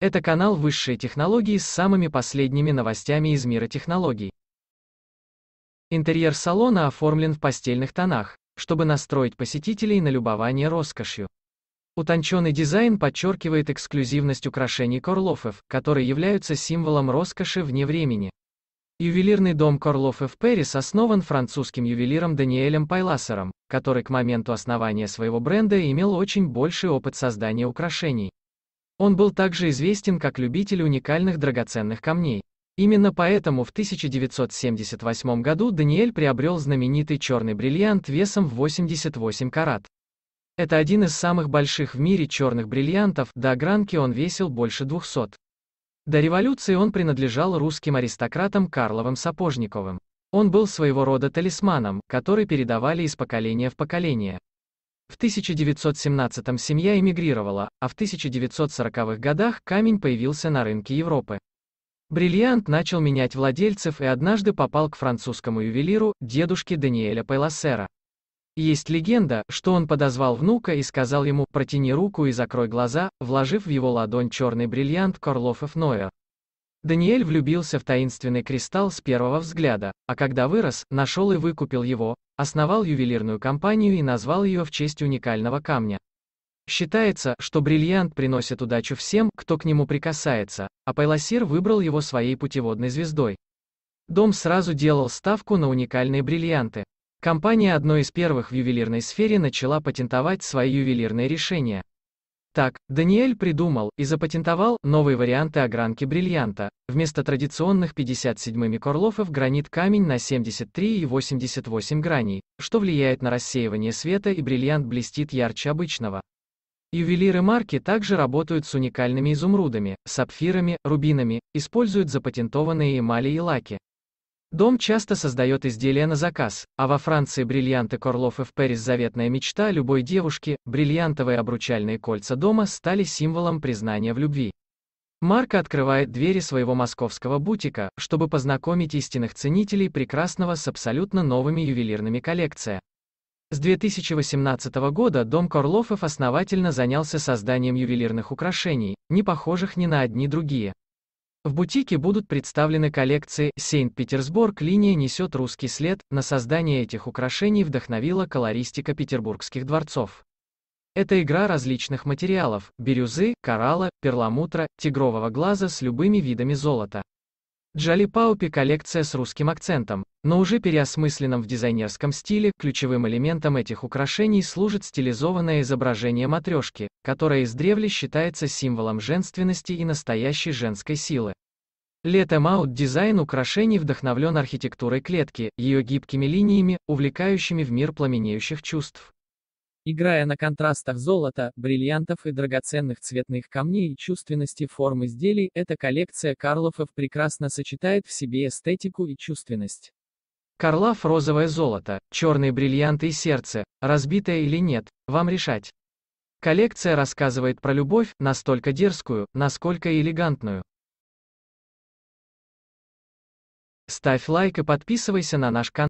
Это канал высшей технологии» с самыми последними новостями из мира технологий. Интерьер салона оформлен в постельных тонах, чтобы настроить посетителей на любование роскошью. Утонченный дизайн подчеркивает эксклюзивность украшений Корлофов, которые являются символом роскоши вне времени. Ювелирный дом в Пэрис основан французским ювелиром Даниэлем Пайласером, который к моменту основания своего бренда имел очень больший опыт создания украшений. Он был также известен как любитель уникальных драгоценных камней. Именно поэтому в 1978 году Даниэль приобрел знаменитый черный бриллиант весом в 88 карат. Это один из самых больших в мире черных бриллиантов, до огранки он весил больше 200. До революции он принадлежал русским аристократам Карловым Сапожниковым. Он был своего рода талисманом, который передавали из поколения в поколение. В 1917 семья эмигрировала, а в 1940-х годах камень появился на рынке Европы. Бриллиант начал менять владельцев и однажды попал к французскому ювелиру, дедушке Даниэля Пелосера. Есть легенда, что он подозвал внука и сказал ему «протяни руку и закрой глаза», вложив в его ладонь черный бриллиант Корлофов Ноя. Даниэль влюбился в таинственный кристалл с первого взгляда, а когда вырос, нашел и выкупил его, основал ювелирную компанию и назвал ее в честь уникального камня. Считается, что бриллиант приносит удачу всем, кто к нему прикасается, а Пайласир выбрал его своей путеводной звездой. Дом сразу делал ставку на уникальные бриллианты. Компания одной из первых в ювелирной сфере начала патентовать свои ювелирные решения. Так, Даниэль придумал и запатентовал новые варианты огранки бриллианта. Вместо традиционных 57-ми корлофов гранит камень на 73 и 88 граней, что влияет на рассеивание света и бриллиант блестит ярче обычного. Ювелиры марки также работают с уникальными изумрудами, сапфирами, рубинами, используют запатентованные эмали и лаки. Дом часто создает изделия на заказ, а во Франции бриллианты Корлов и в Пэрис заветная мечта любой девушки, бриллиантовые обручальные кольца дома стали символом признания в любви. Марка открывает двери своего московского бутика, чтобы познакомить истинных ценителей прекрасного с абсолютно новыми ювелирными коллекциями. С 2018 года дом Корлофов основательно занялся созданием ювелирных украшений, не похожих ни на одни другие. В бутике будут представлены коллекции «Сейнт-Петербург. Линия несет русский след». На создание этих украшений вдохновила колористика петербургских дворцов. Это игра различных материалов – бирюзы, коралла, перламутра, тигрового глаза с любыми видами золота. Джоли Паупи коллекция с русским акцентом, но уже переосмысленном в дизайнерском стиле, ключевым элементом этих украшений служит стилизованное изображение матрешки, которое издревле считается символом женственности и настоящей женской силы. Летом аут дизайн украшений вдохновлен архитектурой клетки, ее гибкими линиями, увлекающими в мир пламенеющих чувств. Играя на контрастах золота, бриллиантов и драгоценных цветных камней и чувственности форм изделий, эта коллекция Карлофов прекрасно сочетает в себе эстетику и чувственность. Карлов розовое золото, черные бриллианты и сердце, разбитое или нет, вам решать. Коллекция рассказывает про любовь, настолько дерзкую, насколько элегантную. Ставь лайк и подписывайся на наш канал.